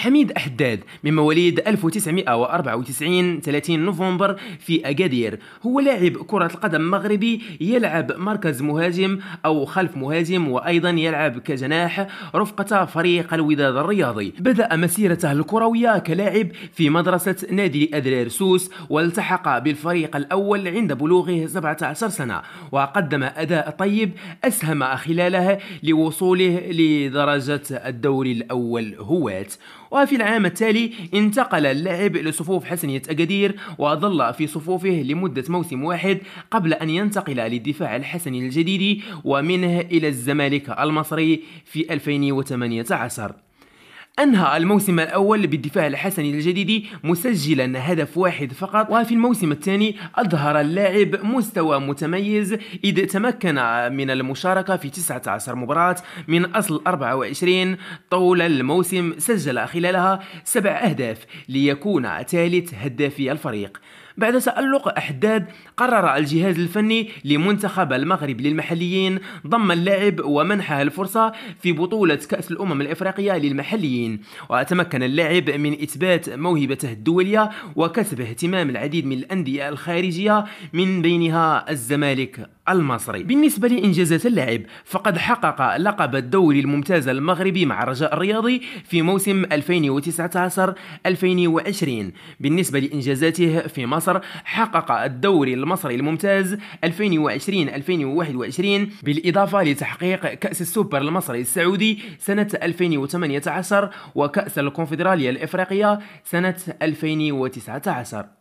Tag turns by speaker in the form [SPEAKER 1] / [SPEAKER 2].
[SPEAKER 1] حميد حداد من مواليد 1994 30 نوفمبر في أكادير هو لاعب كرة القدم مغربي يلعب مركز مهاجم أو خلف مهاجم وأيضا يلعب كجناح رفقة فريق الوداد الرياضي بدأ مسيرته الكروية كلاعب في مدرسة نادي أدرير سوس والتحق بالفريق الأول عند بلوغه 17 سنة وقدم أداء طيب أسهم خلالها لوصوله لدرجة الدوري الأول هوات وفي العام التالي انتقل اللاعب لصفوف حسنية أكادير وظل في صفوفه لمدة موسم واحد قبل أن ينتقل للدفاع الحسني الجديد ومنه إلى الزمالك المصري في 2018 أنهى الموسم الأول بالدفاع الحسني الجديد مسجلا هدف واحد فقط وفي الموسم الثاني أظهر اللاعب مستوى متميز إذ تمكن من المشاركة في 19 مباراة من أصل 24 طول الموسم سجل خلالها 7 أهداف ليكون ثالث هدافي الفريق بعد تألق أحداد قرر الجهاز الفني لمنتخب المغرب للمحليين ضم اللاعب ومنحه الفرصة في بطولة كأس الأمم الإفريقية للمحليين وتمكن اللاعب من إثبات موهبته الدولية وكسب اهتمام العديد من الأندية الخارجية من بينها الزمالك المصري بالنسبة لإنجازات اللاعب فقد حقق لقب الدوري الممتاز المغربي مع الرجاء الرياضي في موسم 2019-2020 بالنسبة لإنجازاته في مصر حقق الدوري المصري الممتاز 2020-2021 بالإضافة لتحقيق كأس السوبر المصري السعودي سنة 2018 وكأس الكونفدرالية الإفريقية سنة 2019